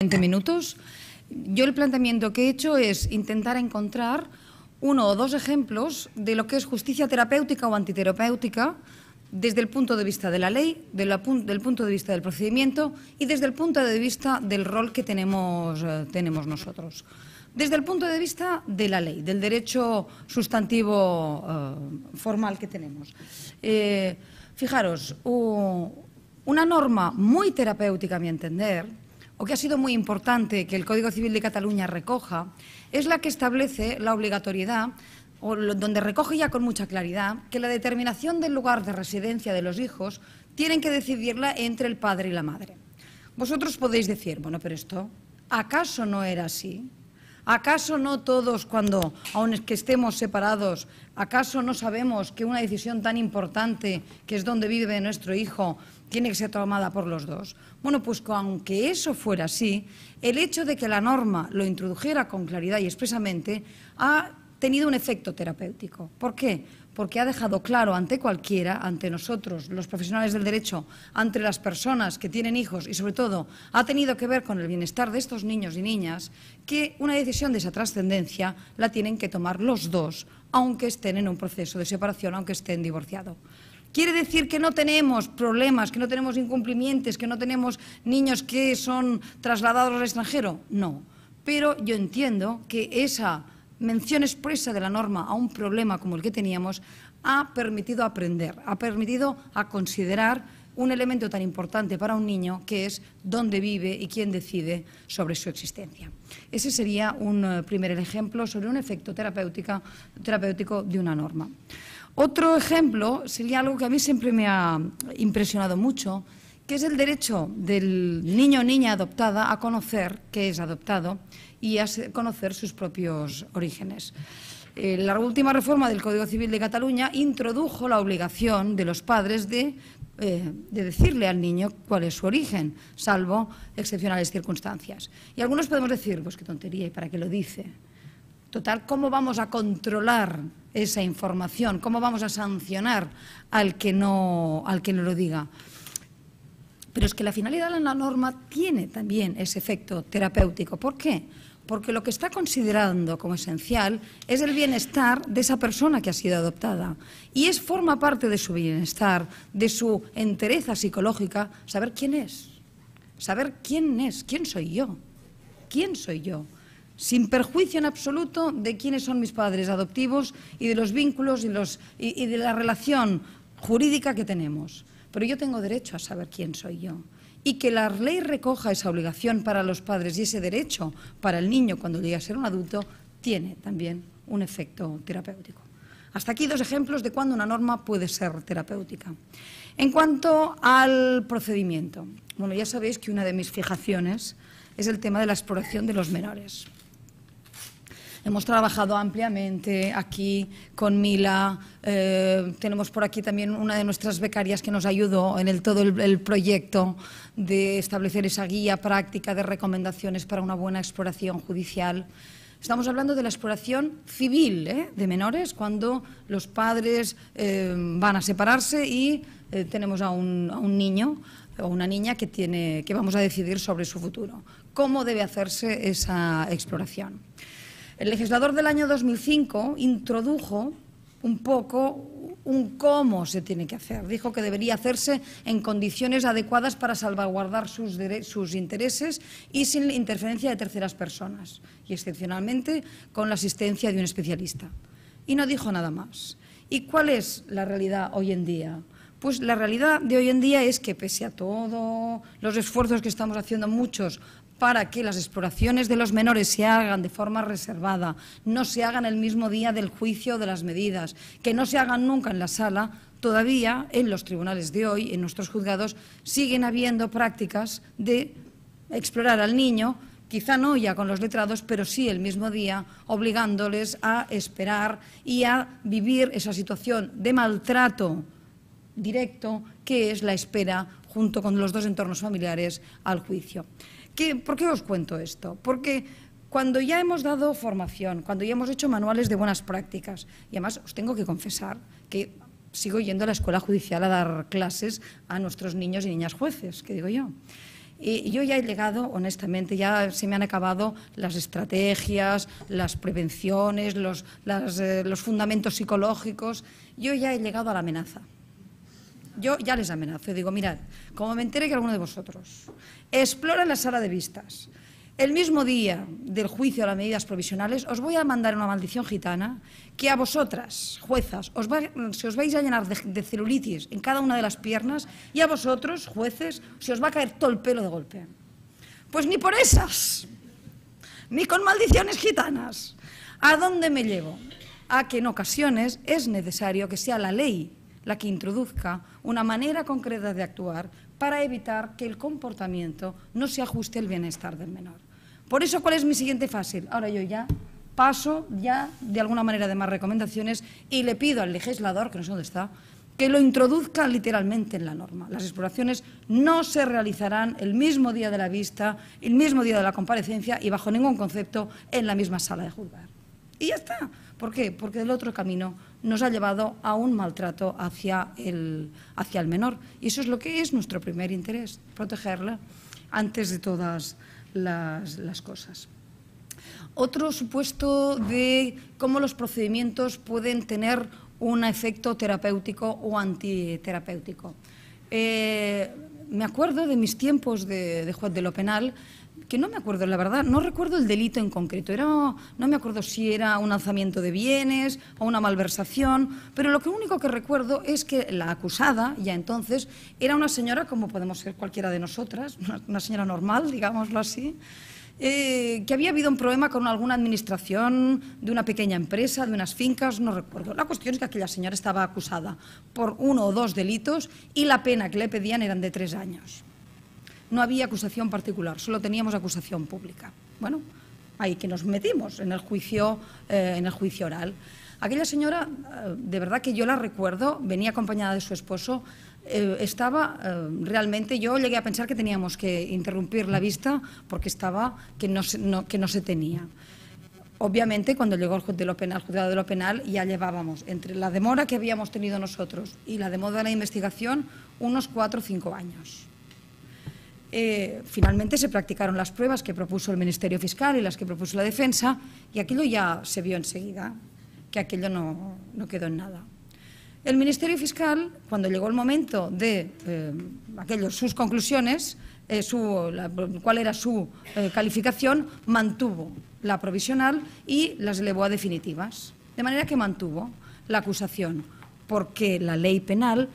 20 minutos. Yo el planteamiento que he hecho es intentar encontrar uno o dos ejemplos de lo que es justicia terapéutica o antiterapéutica desde el punto de vista de la ley, desde el del punto de vista del procedimiento y desde el punto de vista del rol que tenemos, eh, nosotros. Desde el punto de vista de la ley, del derecho sustantivo eh, formal que tenemos. Eh, fijaros, una norma muy terapéutica, a mi entender, o que ha sido muy importante que el Código Civil de Cataluña recoja, es la que establece la obligatoriedad donde recoge ya con mucha claridad que la determinación del lugar de residencia de los hijos tienen que decidirla entre el padre y la madre. Vosotros podéis decir, bueno, pero esto, ¿acaso no era así? ¿Acaso no todos cuando, aun que estemos separados, acaso no sabemos que una decisión tan importante, que es donde vive nuestro hijo, tiene que ser tomada por los dos. Bueno, pues aunque eso fuera así, el hecho de que la norma lo introdujera con claridad y expresamente ha tenido un efecto terapéutico. ¿Por qué? Porque ha dejado claro ante cualquiera, ante nosotros, los profesionales del derecho, ante las personas que tienen hijos y sobre todo ha tenido que ver con el bienestar de estos niños y niñas, que una decisión de esa trascendencia la tienen que tomar los dos, aunque estén en un proceso de separación, aunque estén divorciados. Quiere decir que no tenemos problemas, que no tenemos incumplimientos, que no tenemos niños que son trasladados al extranjero. No. Pero yo entiendo que esa mención expresa de la norma a un problema como el que teníamos ha permitido aprender, ha permitido considerar un elemento tan importante para un niño que es dónde vive y quién decide sobre su existencia. Ese sería un eh, primer ejemplo sobre un efecto terapéutico de una norma. Otro ejemplo sería algo que a mí siempre me ha impresionado mucho, que es el derecho del niño o niña adoptada a conocer que es adoptado y a conocer sus propios orígenes. Eh, la última reforma del Código Civil de Cataluña introdujo la obligación de los padres eh, de decirle al niño cuál es su origen, salvo excepcionales circunstancias. Y algunos podemos decir, pues qué tontería, ¿y para qué lo dice? Total, ¿cómo vamos a controlar esa información? ¿Cómo vamos a sancionar al que no, al que no lo diga? Pero es que la finalidad de la norma tiene también ese efecto terapéutico. ¿Por qué? Porque lo que está considerando como esencial es el bienestar de esa persona que ha sido adoptada. Y es forma parte de su bienestar, de su entereza psicológica, saber quién es. Saber quién es, quién soy yo. ¿Quién soy yo? sin perjuicio en absoluto de quiénes son mis padres adoptivos y de los vínculos y, de la relación jurídica que tenemos. Pero yo tengo derecho a saber quién soy yo y que la ley recoja esa obligación para los padres y ese derecho para el niño cuando llegue a ser un adulto tiene también un efecto terapéutico. Hasta aquí dos ejemplos de cuándo una norma puede ser terapéutica. En cuanto al procedimiento, bueno, ya sabéis que una de mis fijaciones es el tema de la exploración de los menores. Hemos trabajado ampliamente aquí con Mila. Eh, tenemos por aquí también una de nuestras becarias que nos ayudó en el, todo el, proyecto de establecer esa guía práctica de recomendaciones para una buena exploración judicial. Estamos hablando de la exploración civil ¿eh? de menores cuando los padres eh, van a separarse y tenemos a un, a un niño o una niña que, tiene, que vamos a decidir sobre su futuro. ¿Cómo debe hacerse esa exploración? El legislador del año 2005 introdujo un poco un cómo se tiene que hacer. Dijo que debería hacerse en condiciones adecuadas para salvaguardar sus, sus, intereses y sin interferencia de terceras personas y excepcionalmente con la asistencia de un especialista. Y no dijo nada más. ¿Y cuál es la realidad hoy en día? Pues la realidad de hoy en día es que pese a todos los esfuerzos que estamos haciendo muchos para que las exploraciones de los menores se hagan de forma reservada, no se hagan el mismo día del juicio de las medidas, que no se hagan nunca en la sala, todavía en los tribunales de hoy, en nuestros juzgados, siguen habiendo prácticas de explorar al niño, quizá no ya con los letrados, pero sí el mismo día, obligándoles a esperar y a vivir esa situación de maltrato directo que es la espera junto con los dos entornos familiares al juicio. ¿Por qué os cuento esto? Porque cuando ya hemos dado formación, cuando ya hemos hecho manuales de buenas prácticas, y además os tengo que confesar que sigo yendo a la escuela judicial a dar clases a nuestros niños y niñas jueces, que digo yo. Y yo ya he llegado, honestamente, ya se me han acabado las estrategias, las prevenciones, los, eh, los fundamentos psicológicos. Yo ya he llegado a la amenaza. Yo ya les amenazo digo, mirad, como me entere que alguno de vosotros explora en la sala de vistas, el mismo día del juicio a las medidas provisionales os voy a mandar una maldición gitana que a vosotras, juezas, os va, se os vais a llenar de, celulitis en cada una de las piernas y a vosotros, jueces, se os va a caer todo el pelo de golpe. Pues ni por esas, ni con maldiciones gitanas. ¿A dónde me llevo? A que en ocasiones es necesario que sea la ley la que introduzca una manera concreta de actuar para evitar que el comportamiento no se ajuste al bienestar del menor. Por eso, ¿cuál es mi siguiente fase. Ahora yo ya paso ya de alguna manera de más recomendaciones y le pido al legislador, que no sé dónde está, que lo introduzca literalmente en la norma. Las exploraciones no se realizarán el mismo día de la vista, el mismo día de la comparecencia y bajo ningún concepto en la misma sala de juzgar. Y ya está. ¿Por qué? Porque del otro camino nos ha llevado a un maltrato hacia el, menor. Y eso es lo que es nuestro primer interés, protegerla antes de todas las, cosas. Otro supuesto de cómo los procedimientos pueden tener un efecto terapéutico o antiterapéutico. Eh, me acuerdo de mis tiempos de, juez de lo penal, que no me acuerdo, la verdad, no recuerdo el delito en concreto. Era, no me acuerdo si era un lanzamiento de bienes o una malversación, pero lo único que recuerdo es que la acusada, ya entonces, era una señora como podemos ser cualquiera de nosotras, una señora normal, digámoslo así, eh, que había habido un problema con alguna administración de una pequeña empresa, de unas fincas, no recuerdo. La cuestión es que aquella señora estaba acusada por uno o dos delitos y la pena que le pedían eran de tres años. No había acusación particular, solo teníamos acusación pública. Bueno, ahí que nos metimos en eh, en el juicio oral. Aquella señora, eh, de verdad que yo la recuerdo, venía acompañada de su esposo, eh, estaba, eh, realmente yo llegué a pensar que teníamos que interrumpir la vista porque estaba que no, se, tenía. Obviamente, cuando llegó el, de lo penal, juzgado de lo penal, ya llevábamos entre la demora que habíamos tenido nosotros y la demora de la investigación unos cuatro o cinco años. Eh, finalmente se practicaron las pruebas que propuso el Ministerio Fiscal y las que propuso la defensa y aquello ya se vio enseguida, que aquello no quedó en nada. El Ministerio Fiscal, cuando llegó el momento de eh, aquellos, sus conclusiones, eh, cuál era su eh, calificación, mantuvo la provisional y las elevó a definitivas. De manera que mantuvo la acusación, porque la ley penal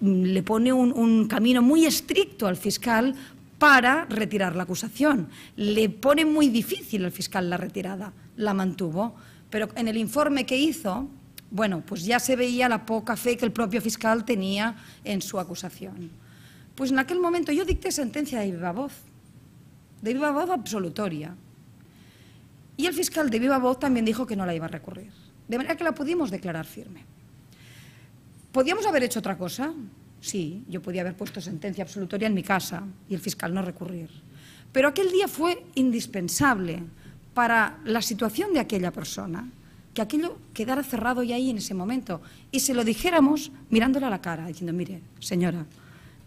mm, le pone un camino muy estricto al fiscal para retirar la acusación. Le pone muy difícil al fiscal la retirada, la mantuvo. Pero en el informe que hizo, bueno, pues ya se veía la poca fe que el propio fiscal tenía en su acusación. Pues en aquel momento yo dicté sentencia de viva voz, de viva voz absolutoria. Y el fiscal de viva voz también dijo que no la iba a recurrir. De manera que la pudimos declarar firme. ¿Podíamos haber hecho otra cosa? Sí, yo podía haber puesto sentencia absolutoria en mi casa y el fiscal no recurrir. Pero aquel día fue indispensable para la situación de aquella persona que aquello quedara cerrado ya ahí en ese momento y se lo dijéramos mirándole a la cara, diciendo, mire, señora,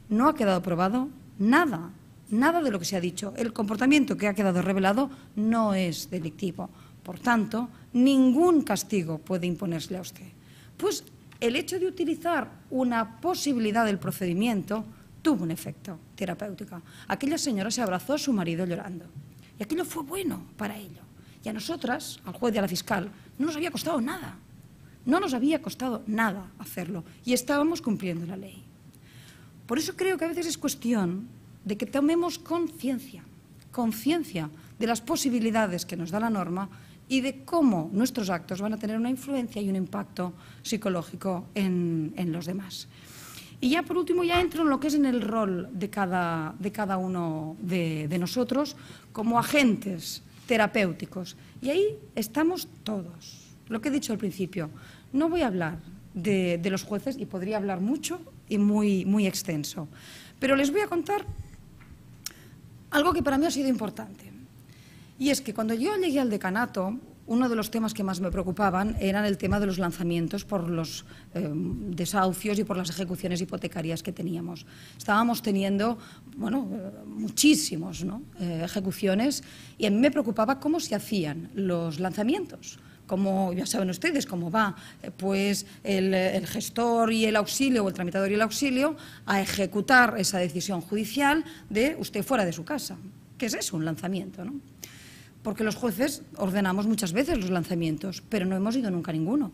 no ha quedado probado nada, nada de lo que se ha dicho. El comportamiento que ha quedado revelado no es delictivo. Por tanto, ningún castigo puede imponerse a usted. Pues el hecho de utilizar una posibilidad del procedimiento tuvo un efecto terapéutico. Aquella señora se abrazó a su marido llorando. Y aquello fue bueno para ello. Y a nosotras, al juez y a la fiscal, no nos había costado nada. No nos había costado nada hacerlo y estábamos cumpliendo la ley. Por eso creo que a veces es cuestión de que tomemos conciencia, conciencia de las posibilidades que nos da la norma y de cómo nuestros actos van a tener una influencia y un impacto psicológico en, los demás. Y ya por último, ya entro en lo que es en el rol de cada, uno de, de nosotros como agentes terapéuticos. Y ahí estamos todos. Lo que he dicho al principio, no voy a hablar de, los jueces y podría hablar mucho y muy, muy extenso, pero les voy a contar algo que para mí ha sido importante. Y es que cuando yo llegué al decanato, uno de los temas que más me preocupaban era el tema de los lanzamientos por los eh, desahucios y por las ejecuciones hipotecarias que teníamos. Estábamos teniendo, bueno, eh, muchísimos eh, ejecuciones y a mí me preocupaba cómo se hacían los lanzamientos como ya saben ustedes cómo va, pues el, el, gestor y el auxilio, o el tramitador y el auxilio, a ejecutar esa decisión judicial de usted fuera de su casa. ¿Qué es eso? Un lanzamiento, ¿no? Porque los jueces ordenamos muchas veces los lanzamientos, pero no hemos ido nunca ninguno.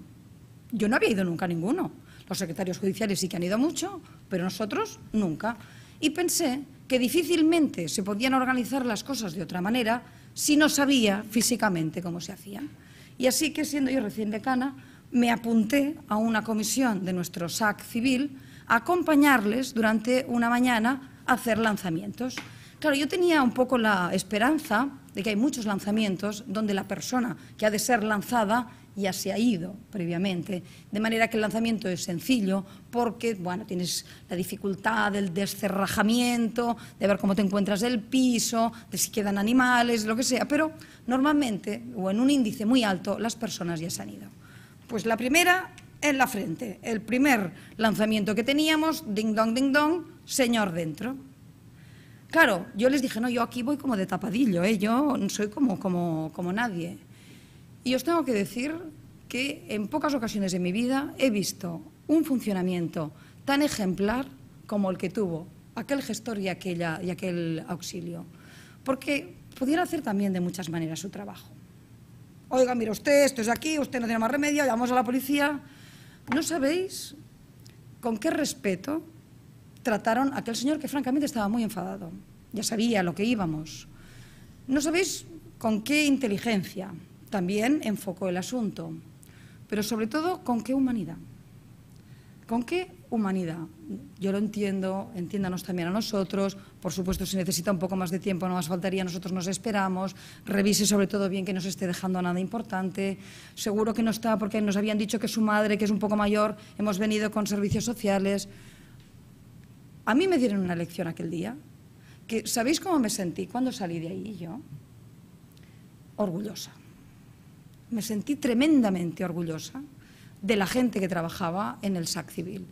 Yo no había ido nunca ninguno. Los secretarios judiciales sí que han ido mucho, pero nosotros nunca. Y pensé que difícilmente se podían organizar las cosas de otra manera si no sabía físicamente cómo se hacían. Y así que, siendo yo recién decana, me apunté a una comisión de nuestro SAC civil a acompañarles durante una mañana a hacer lanzamientos. Claro, yo tenía un poco la esperanza de que hay muchos lanzamientos donde la persona que ha de ser lanzada ya se ha ido previamente. De manera que el lanzamiento es sencillo porque, bueno, tienes la dificultad del descerrajamiento, de ver cómo te encuentras el piso, de si quedan animales, lo que sea. Pero normalmente, o en un índice muy alto, las personas ya se han ido. Pues la primera en la frente. El primer lanzamiento que teníamos, ding dong, ding dong, señor dentro. Claro, yo les dije, no, yo aquí voy como de tapadillo, ¿eh? yo soy como, nadie. Y os tengo que decir que en pocas ocasiones de mi vida he visto un funcionamiento tan ejemplar como el que tuvo aquel gestor y, aquella, y aquel auxilio. Porque pudiera hacer también de muchas maneras su trabajo. Oiga, mira, usted, esto es aquí, usted no tiene más remedio, llamamos a la policía. ¿No sabéis con qué respeto trataron a aquel señor que francamente estaba muy enfadado. Ya sabía lo que íbamos. No sabéis con qué inteligencia también enfocó el asunto, pero sobre todo con qué humanidad. ¿Con qué humanidad? Yo lo entiendo, entiéndanos también a nosotros. Por supuesto, si necesita un poco más de tiempo, no más faltaría, nosotros nos esperamos. Revise sobre todo bien que no se esté dejando nada importante. Seguro que no está porque nos habían dicho que su madre, que es un poco mayor, hemos venido con servicios sociales. A mí me dieron una lección aquel día, que ¿sabéis cómo me sentí cuando salí de ahí yo? Orgullosa. Me sentí tremendamente orgullosa de la gente que trabajaba en el SAC civil.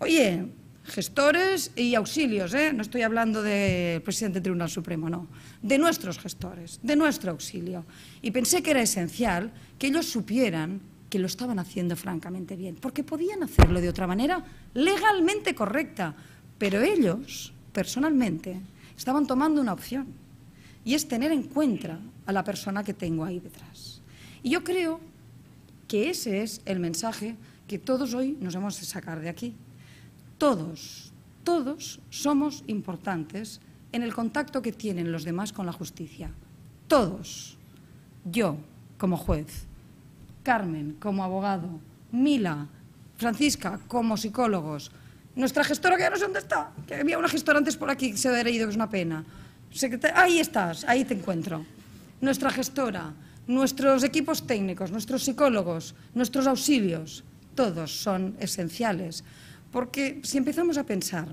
Oye, gestores y auxilios, ¿eh? no estoy hablando del presidente del Tribunal Supremo, no, de nuestros gestores, de nuestro auxilio. Y pensé que era esencial que ellos supieran que lo estaban haciendo francamente bien, porque podían hacerlo de otra manera legalmente correcta, pero ellos, personalmente, estaban tomando una opción y es tener en cuenta a la persona que tengo ahí detrás. Y yo creo que ese es el mensaje que todos hoy nos hemos de sacar de aquí. Todos, todos somos importantes en el contacto que tienen los demás con la justicia. Todos. Yo, como juez, Carmen, como abogado, Mila, Francisca, como psicólogos, nuestra gestora, que ya no sé dónde está, que había una gestora antes por aquí que se hubiera ido, que es una pena. ahí estás, ahí te encuentro. Nuestra gestora, nuestros equipos técnicos, nuestros psicólogos, nuestros auxilios, todos son esenciales. Porque si empezamos a pensar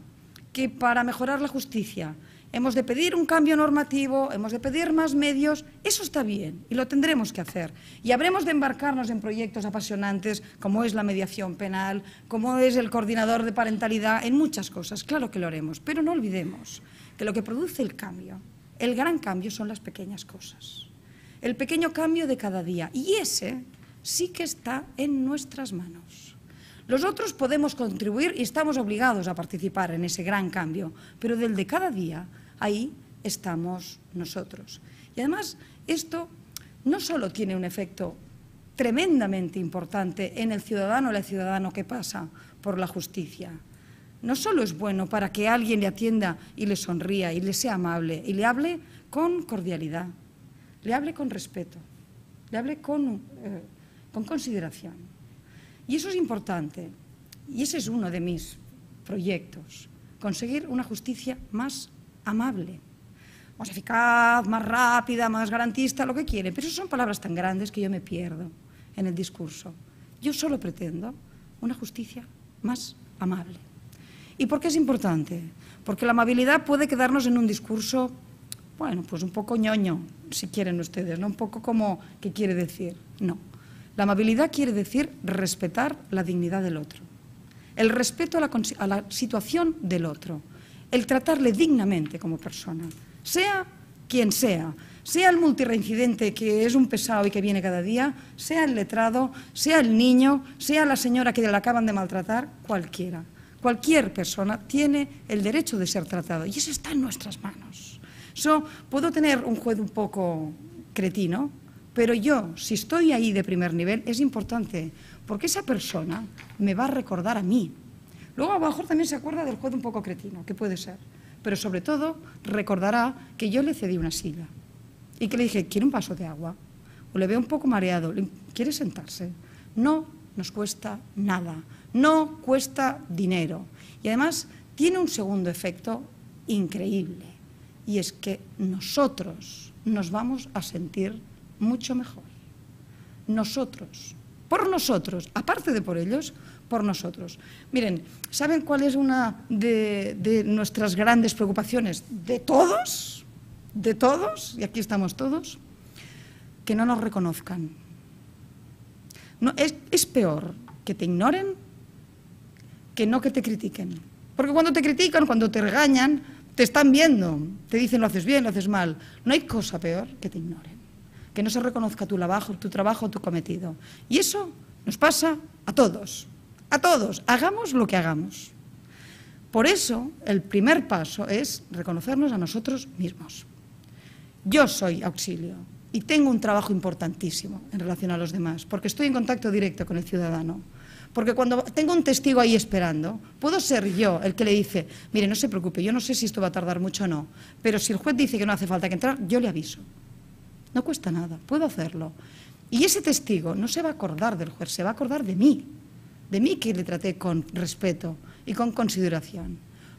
que para mejorar la justicia hemos de pedir un cambio normativo, hemos de pedir más medios, eso está bien y lo tendremos que hacer. Y habremos de embarcarnos en proyectos apasionantes como es la mediación penal, como es el coordinador de parentalidad, en muchas cosas, claro que lo haremos, pero no olvidemos que lo que produce el cambio, el gran cambio son las pequeñas cosas, el pequeño cambio de cada día y ese sí que está en nuestras manos. Los otros podemos contribuir y estamos obligados a participar en ese gran cambio, pero del de cada día ahí estamos nosotros. Y además, esto no solo tiene un efecto tremendamente importante en el ciudadano o la ciudadano que pasa por la justicia. No solo es bueno para que alguien le atienda y le sonría y le sea amable y le hable con cordialidad, le hable con respeto, le hable con, eh, con consideración. Y eso es importante. Y ese es uno de mis proyectos, conseguir una justicia más amable. Más eficaz, más rápida, más garantista, lo que quiere. Pero son palabras tan grandes que yo me pierdo en el discurso. Yo solo pretendo una justicia más amable. ¿Y por qué es importante? Porque la amabilidad puede quedarnos en un discurso, bueno, pues un poco ñoño, si quieren ustedes, ¿no? Un poco como, ¿qué quiere decir? No. La amabilidad quiere decir respetar la dignidad del otro, el respeto a la situación del otro el tratarle dignamente como persona, sea quien sea, sea el multireincidente que es un pesado y que viene cada día, sea el letrado, sea el niño, sea la señora que le acaban de maltratar, cualquiera. Cualquier persona tiene el derecho de ser tratado y eso está en nuestras manos. So, puedo tener un juez un poco cretino, pero yo, si estoy ahí de primer nivel, es importante porque esa persona me va a recordar a mí, Luego a lo mejor también se acuerda del juego un poco cretino, que puede ser. Pero sobre todo recordará que yo le cedí una silla y que le dije, ¿quiere un vaso de agua? O le veo un poco mareado, ¿quiere sentarse? No nos cuesta nada, no cuesta dinero. Y además tiene un segundo efecto increíble, y es que nosotros nos vamos a sentir mucho mejor. Nosotros, por nosotros, aparte de por ellos, por nosotros. Miren, ¿saben cuál es una de, nuestras grandes preocupaciones? De todos, de todos, y aquí estamos todos, que no nos reconozcan. No, es, es peor que te ignoren que no que te critiquen. Porque cuando te critican, cuando te regañan, te están viendo, te dicen lo haces bien, lo haces mal. No hay cosa peor que te ignoren, que no se reconozca tu trabajo, tu, trabajo, tu cometido. Y eso nos pasa a todos. A todos, hagamos lo que hagamos. Por eso, el primer paso es reconocernos a nosotros mismos. Yo soy auxilio y tengo un trabajo importantísimo en relación a los demás, porque estoy en contacto directo con el ciudadano. Porque cuando tengo un testigo ahí esperando, puedo ser yo el que le dice, mire, no se preocupe, yo no sé si esto va a tardar mucho o no, pero si el juez dice que no hace falta que entrar, yo le aviso. No cuesta nada, puedo hacerlo. Y ese testigo no se va a acordar del juez, se va a acordar de mí, de mí que le traté con respeto y con consideración.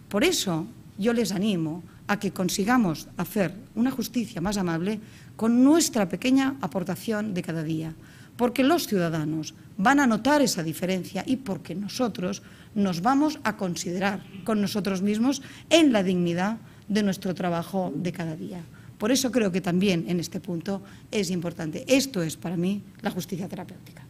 Por eso yo les animo a que consigamos hacer una justicia más amable con nuestra pequeña aportación de cada día, porque los ciudadanos van a notar esa diferencia y porque nosotros nos vamos a considerar con nosotros mismos en la dignidad de nuestro trabajo de cada día. Por eso creo que también en este punto es importante. Esto es para mí la justicia terapéutica.